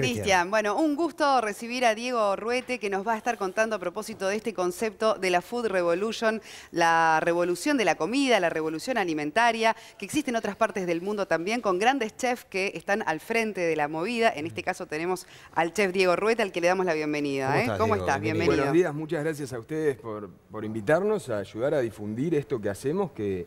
Cristian, bueno, un gusto recibir a Diego Ruete que nos va a estar contando a propósito de este concepto de la Food Revolution, la revolución de la comida, la revolución alimentaria, que existe en otras partes del mundo también, con grandes chefs que están al frente de la movida. En este caso tenemos al chef Diego Ruete, al que le damos la bienvenida. ¿Cómo, ¿eh? estás, ¿Cómo estás? Bienvenido. Buenos días, muchas gracias a ustedes por, por invitarnos a ayudar a difundir esto que hacemos, que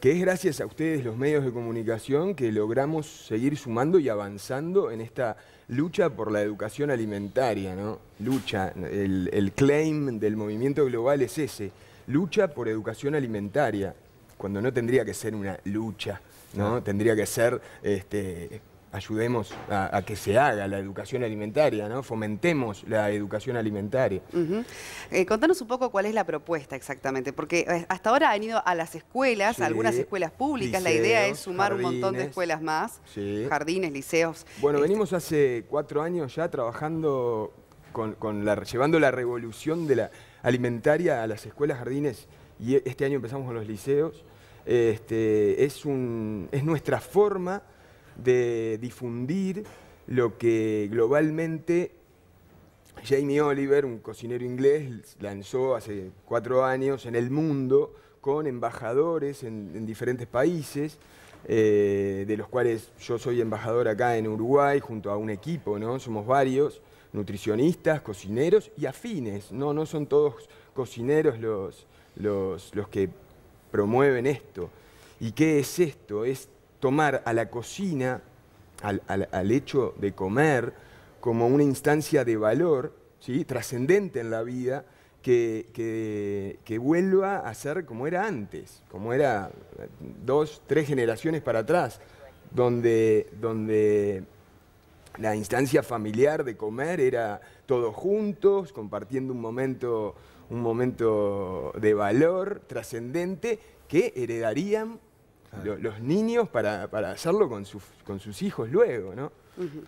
que es gracias a ustedes los medios de comunicación que logramos seguir sumando y avanzando en esta lucha por la educación alimentaria, ¿no? Lucha, el, claim del movimiento global es ese, lucha por educación alimentaria, cuando no tendría que ser una lucha, ¿no? Tendría que ser este, ayudemos a, que se haga la educación alimentaria, ¿no? Fomentemos la educación alimentaria. Eh, contanos un poco cuál es la propuesta exactamente, porque eh, hasta ahora han ido a las escuelas, algunas escuelas públicas, la idea es sumar un montón de escuelas más, jardines, liceos. Bueno, este venimos hace cuatro años ya trabajando con, llevando la revolución de la alimentaria a las escuelas, jardines, y e, este año empezamos con los liceos. Este, es nuestra forma de difundir lo que globalmente Jamie Oliver, un cocinero inglés, lanzó hace cuatro años en el mundo con embajadores en, diferentes países, eh, de los cuales yo soy embajador acá en Uruguay junto a un equipo, ¿no? Somos varios, nutricionistas, cocineros y afines, ¿no? No son todos cocineros los, los, los que promueven esto. ¿Y qué es esto? Es tomar a la cocina, al, hecho de comer, como una instancia de valor ¿sí? trascendente en la vida que, vuelva a ser como era antes, como era dos, tres generaciones para atrás, donde, donde la instancia familiar de comer era todos juntos, compartiendo un momento, un momento de valor trascendente que heredarían los niños para, hacerlo con sus, con sus hijos luego, ¿no?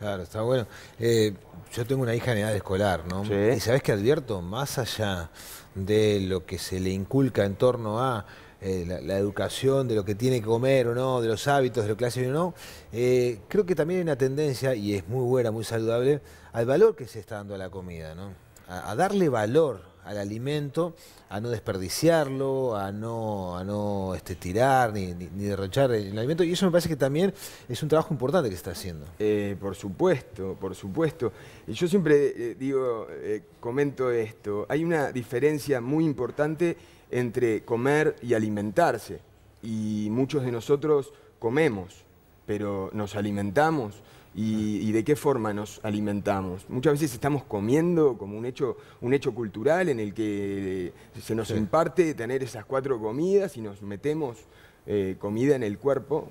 Claro, está bueno. Eh, yo tengo una hija en edad escolar, ¿no? Y sabes que advierto, más allá de lo que se le inculca en torno a eh, la, educación, de lo que tiene que comer o no, de los hábitos, de lo que hace o no, eh, creo que también hay una tendencia, y es muy buena, muy saludable, al valor que se está dando a la comida, ¿no? a darle valor al alimento, a no desperdiciarlo, a no, a no este, tirar ni, derrochar el alimento. Y eso me parece que también es un trabajo importante que está haciendo. Eh, por supuesto, por supuesto. Y Yo siempre eh, digo, eh, comento esto, hay una diferencia muy importante entre comer y alimentarse. Y muchos de nosotros comemos, pero nos alimentamos y, de qué forma nos alimentamos. Muchas veces estamos comiendo como un hecho, un hecho cultural en el que eh, se nos imparte tener esas cuatro comidas y nos metemos eh, comida en el cuerpo,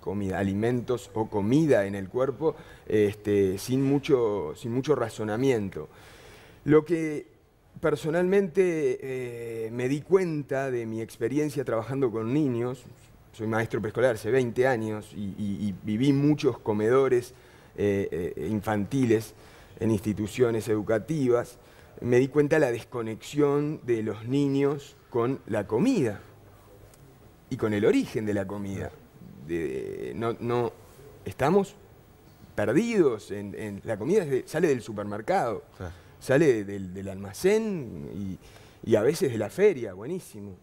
comida, alimentos o comida en el cuerpo, este, sin, mucho, sin mucho razonamiento. Lo que personalmente eh, me di cuenta de mi experiencia trabajando con niños, soy maestro preescolar hace 20 años y, viví muchos comedores eh, eh, infantiles en instituciones educativas, me di cuenta de la desconexión de los niños con la comida y con el origen de la comida. no, estamos perdidos en, la comida sale del supermercado, sale del, almacén y, a veces de la feria, buenísimo.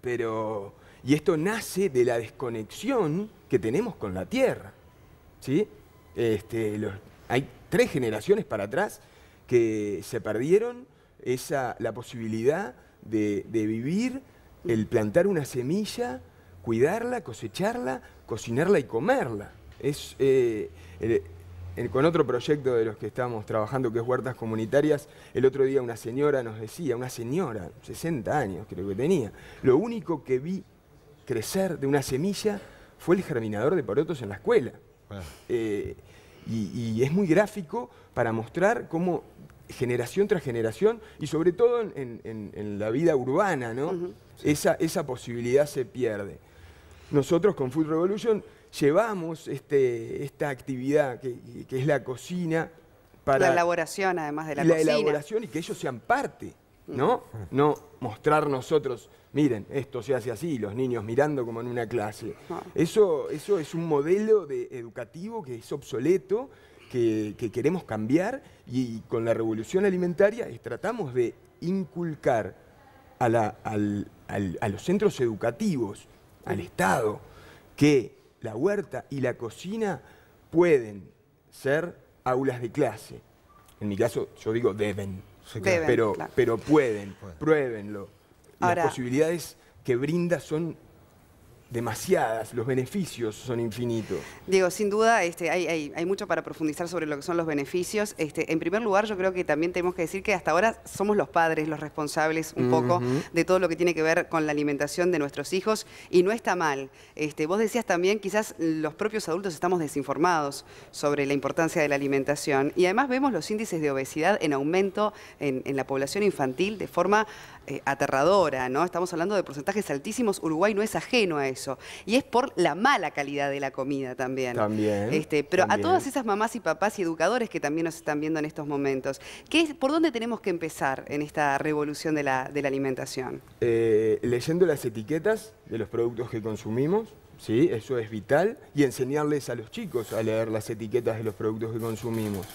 Pero y esto nace de la desconexión que tenemos con la tierra. ¿sí? Este, hay tres generaciones para atrás que se perdieron esa, la posibilidad de, vivir, el plantar una semilla, cuidarla, cosecharla, cocinarla y comerla. Es, eh, con otro proyecto de los que estamos trabajando, que es Huertas Comunitarias, el otro día una señora nos decía, una señora, 60 años creo que tenía, lo único que vi crecer de una semilla fue el germinador de porotos en la escuela. Eh, y, es muy gráfico para mostrar cómo generación tras generación, y sobre todo en, la vida urbana, ¿no? esa, esa posibilidad se pierde. Nosotros con Food Revolution llevamos este, esta actividad que, es la cocina para... La elaboración además de la, la cocina. La elaboración y que ellos sean parte. ¿no? No mostrar nosotros, miren, esto se hace así, los niños mirando como en una clase. Ah. Eso, eso es un modelo de educativo que es obsoleto, que, queremos cambiar y, con la revolución alimentaria tratamos de inculcar a, a los centros educativos, al Estado, que la huerta y la cocina pueden ser aulas de clase. En mi caso, yo digo deben pero, pero pueden, pruébenlo. Las posibilidades que brinda son demasiadas, los beneficios son infinitos. Diego, sin duda este, hay, hay, mucho para profundizar sobre lo que son los beneficios. Este, en primer lugar, yo creo que también tenemos que decir que hasta ahora somos los padres los responsables un poco de todo lo que tiene que ver con la alimentación de nuestros hijos y no está mal. Este, vos decías también, quizás los propios adultos estamos desinformados sobre la importancia de la alimentación y además vemos los índices de obesidad en aumento en, la población infantil de forma eh, aterradora. ¿no? Estamos hablando de porcentajes altísimos. Uruguay no es ajeno a eso. Y es por la mala calidad de la comida también. Este, pero a todas esas mamás y papás y educadores que también nos están viendo en estos momentos, ¿qué es, ¿por dónde tenemos que empezar en esta revolución de la, alimentación? Eh, leyendo las etiquetas de los productos que consumimos, ¿sí? eso es vital, y enseñarles a los chicos a leer las etiquetas de los productos que consumimos.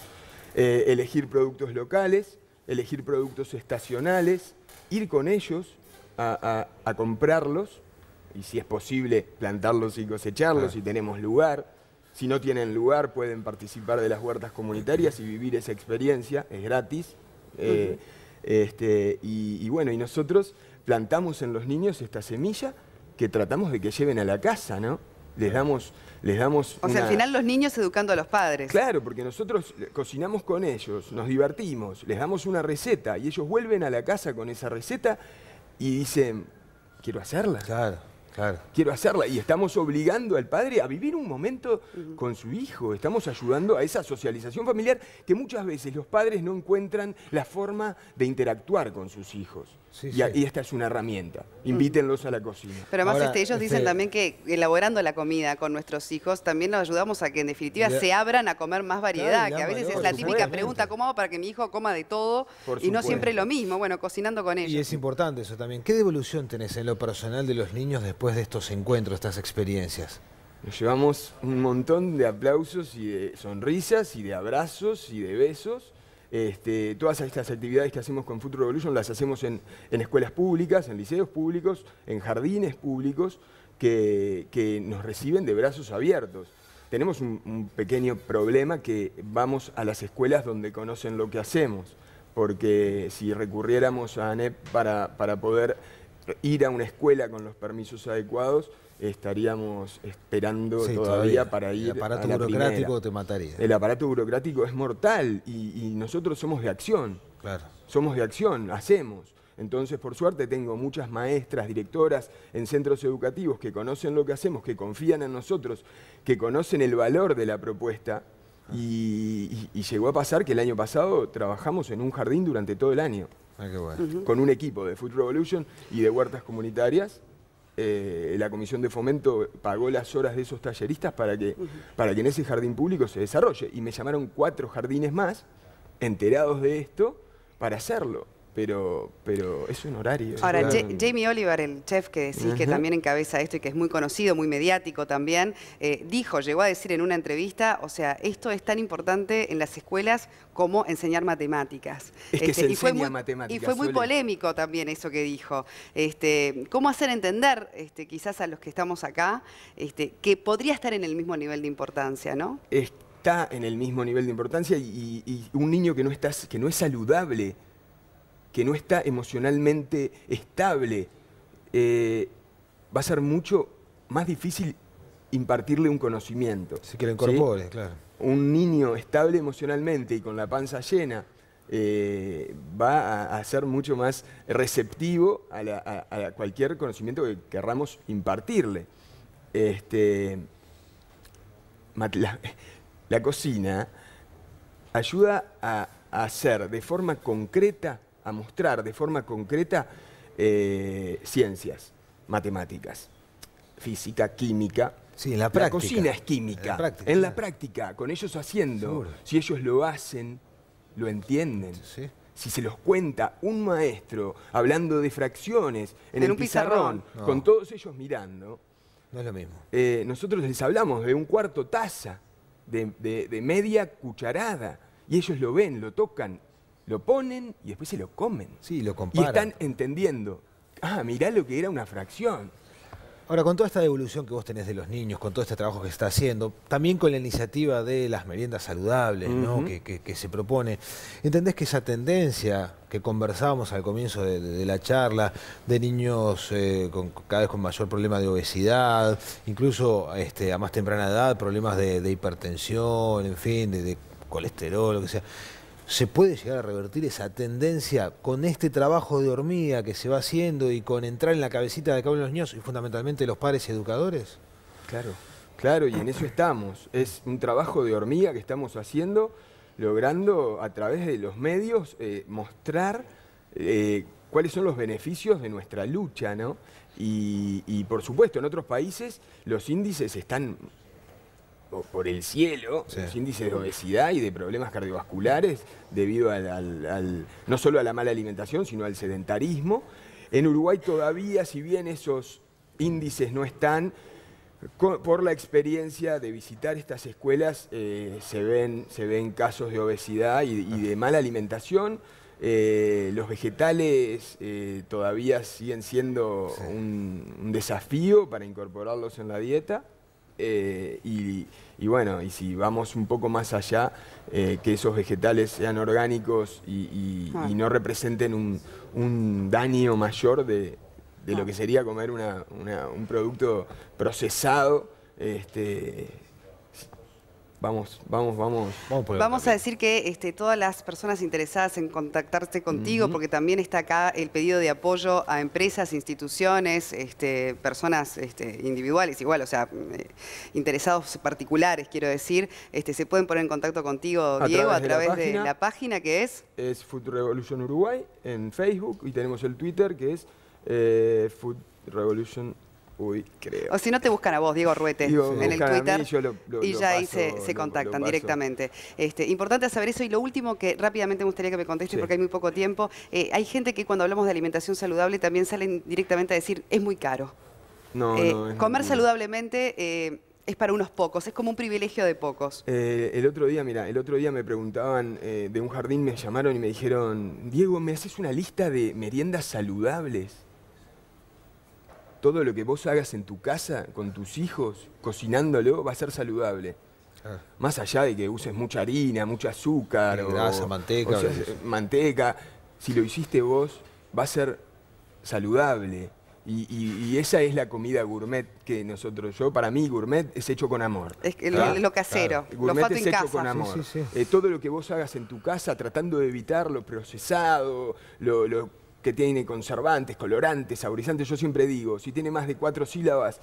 Eh, elegir productos locales, elegir productos estacionales, ir con ellos a comprarlos y si es posible plantarlos y cosecharlos, si tenemos lugar. Si no tienen lugar, pueden participar de las huertas comunitarias y vivir esa experiencia, es gratis. Eh, este, y, bueno, y nosotros plantamos en los niños esta semilla que tratamos de que lleven a la casa, ¿no? Les damos... Les damos o sea, al final los niños educando a los padres. Claro, porque nosotros cocinamos con ellos, nos divertimos, les damos una receta y ellos vuelven a la casa con esa receta y dicen, quiero hacerla. Claro. Quiero hacerla. Y estamos obligando al padre a vivir un momento con su hijo. Estamos ayudando a esa socialización familiar que muchas veces los padres no encuentran la forma de interactuar con sus hijos. y, esta es una herramienta. Invítenlos a la cocina. Pero además este, ellos dicen este- también que elaborando la comida con nuestros hijos también nos ayudamos a que en definitiva se abran a comer más variedad, que a veces es la típica pregunta, ¿cómo hago para que mi hijo coma de todo? y no siempre lo mismo, bueno, cocinando con ellos. Y es importante eso también. ¿Qué devolución tenés en lo personal de los niños después? después de estos encuentros, estas experiencias? Nos llevamos un montón de aplausos y de sonrisas y de abrazos y de besos. Este, todas estas actividades que hacemos con Future Revolution las hacemos en, escuelas públicas, en liceos públicos, en jardines públicos que, nos reciben de brazos abiertos. Tenemos un, pequeño problema que vamos a las escuelas donde conocen lo que hacemos, porque si recurriéramos a ANEP para, para poder ir a una escuela con los permisos adecuados, estaríamos esperando todavía, para ir. El aparato burocrático te mataría. El aparato burocrático es mortal y, nosotros somos de acción. Claro. Somos de acción, hacemos. Entonces, por suerte, tengo muchas maestras, directoras en centros educativos que conocen lo que hacemos, que confían en nosotros, que conocen el valor de la propuesta. Ah. y llegó a pasar que el año pasado trabajamos en un jardín durante todo el año. Ah, Con un equipo de Food Revolution y de huertas comunitarias. Eh, la Comisión de Fomento pagó las horas de esos talleristas para que, para que en ese jardín público se desarrolle. Y me llamaron cuatro jardines más, enterados de esto, para hacerlo pero, pero es un horario. Ahora, Jamie Oliver, el chef que decís que también encabeza esto y que es muy conocido, muy mediático también, eh, dijo, llegó a decir en una entrevista, o sea, esto es tan importante en las escuelas como enseñar matemáticas. que este, se y fue muy, matemáticas. Y fue muy polémico también eso que dijo. Este, ¿Cómo hacer entender, este, quizás a los que estamos acá, que podría estar en el mismo nivel de importancia, ¿no? Está en el mismo nivel de importancia y, un niño que no, que no es saludable que no está emocionalmente estable, eh, va a ser mucho más difícil impartirle un conocimiento. Si que lo incorpore, claro. Un niño estable emocionalmente y con la panza llena eh, va a, ser mucho más receptivo a, cualquier conocimiento que querramos impartirle. Este, la, la cocina ayuda a hacer de forma concreta a mostrar de forma concreta eh, ciencias, matemáticas, física, química. Sí, en la práctica. cocina es química. En la práctica, con ellos haciendo. Si ellos lo hacen, lo entienden. Si se los cuenta un maestro hablando de fracciones en, el un pizarrón, con todos ellos mirando. No es lo mismo. Eh, nosotros les hablamos de un cuarto taza, de media cucharada, y ellos lo ven, lo tocan, lo ponen y después se lo comen. Sí, lo comparan. Y están entendiendo, ah, mirá lo que era una fracción. Ahora, con toda esta devolución que vos tenés de los niños, con todo este trabajo que está haciendo, también con la iniciativa de las meriendas saludables ¿no? que, se propone, ¿entendés que esa tendencia que conversábamos al comienzo de, la charla, de niños eh, con, cada vez con mayor problema de obesidad, incluso este, a más temprana edad problemas de hipertensión, en fin, de colesterol, lo que sea, se puede llegar a revertir esa tendencia con este trabajo de hormiga que se va haciendo y con entrar en la cabecita de cada uno de los niños y fundamentalmente los padres educadores? Claro, claro, y en eso estamos. Es un trabajo de hormiga que estamos haciendo, logrando a través de los medios eh, mostrar eh, cuáles son los beneficios de nuestra lucha, ¿no? y por supuesto, en otros países los índices están por el cielo, los índices de obesidad y de problemas cardiovasculares debido al, no solo a la mala alimentación, sino al sedentarismo. En Uruguay todavía, si bien esos índices no están, por la experiencia de visitar estas escuelas eh, se, ven, casos de obesidad y, de mala alimentación. Eh, los vegetales eh, todavía siguen siendo un desafío para incorporarlos en la dieta. Eh, y, bueno, y si vamos un poco más allá, eh, que esos vegetales sean orgánicos y, ah. no representen un, daño mayor de, lo ah. que sería comer un producto procesado. Este, Vamos, vamos, vamos. Vamos, a decir que este, todas las personas interesadas en contactarse contigo, porque también está acá el pedido de apoyo a empresas, instituciones, este, personas este, individuales, igual, o sea, eh, interesados particulares, quiero decir, este, se pueden poner en contacto contigo, Diego, a través de, la, página, que es... Es Food Revolution Uruguay en Facebook y tenemos el Twitter que es eh, Food Revolution Uy, creo. O si no te buscan a vos, Diego Ruete, en el Twitter. y ya ahí se, contactan directamente. Este, importante saber eso. Y lo último que rápidamente me gustaría que me conteste porque hay muy poco tiempo. Eh, hay gente que cuando hablamos de alimentación saludable también salen directamente a decir, es muy caro. No, eh, comer saludablemente eh, es para unos pocos, es como un privilegio de pocos. el otro día, mira, el otro día me preguntaban de un jardín, me llamaron y me dijeron, Diego, ¿me haces una lista de meriendas saludables? todo lo que vos hagas en tu casa, con tus hijos, cocinándolo, va a ser saludable. Ah. Más allá de que uses mucha harina, mucho azúcar, manteca. manteca. Si lo hiciste vos, va a ser saludable. Y, esa es la comida gourmet que nosotros, yo, para mí gourmet es hecho con amor. Es que lo casero, gourmet es hecho con amor. Eh, todo lo que vos hagas en tu casa, tratando de evitar lo procesado, lo que tiene conservantes, colorantes, saborizantes. Yo siempre digo, si tiene más de cuatro sílabas,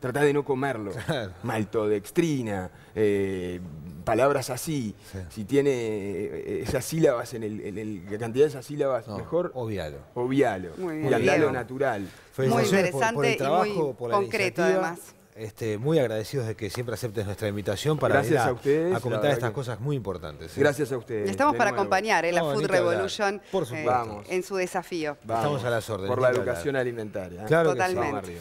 trata de no comerlo. Maltodextrina, eh, palabras así. Si tiene eh, esas sílabas, en el, la cantidad de esas sílabas mejor. Obvialo. Obvialo. natural. Muy interesante y muy concreto, además. Este, muy agradecidos de que siempre aceptes nuestra invitación para a, comentar estas cosas muy importantes. ¿eh? Gracias a ustedes. Estamos para acompañar en ¿eh? la Food Revolution Por eh, en su desafío. Estamos a las órdenes. Por la educación alimentaria. Claro Totalmente.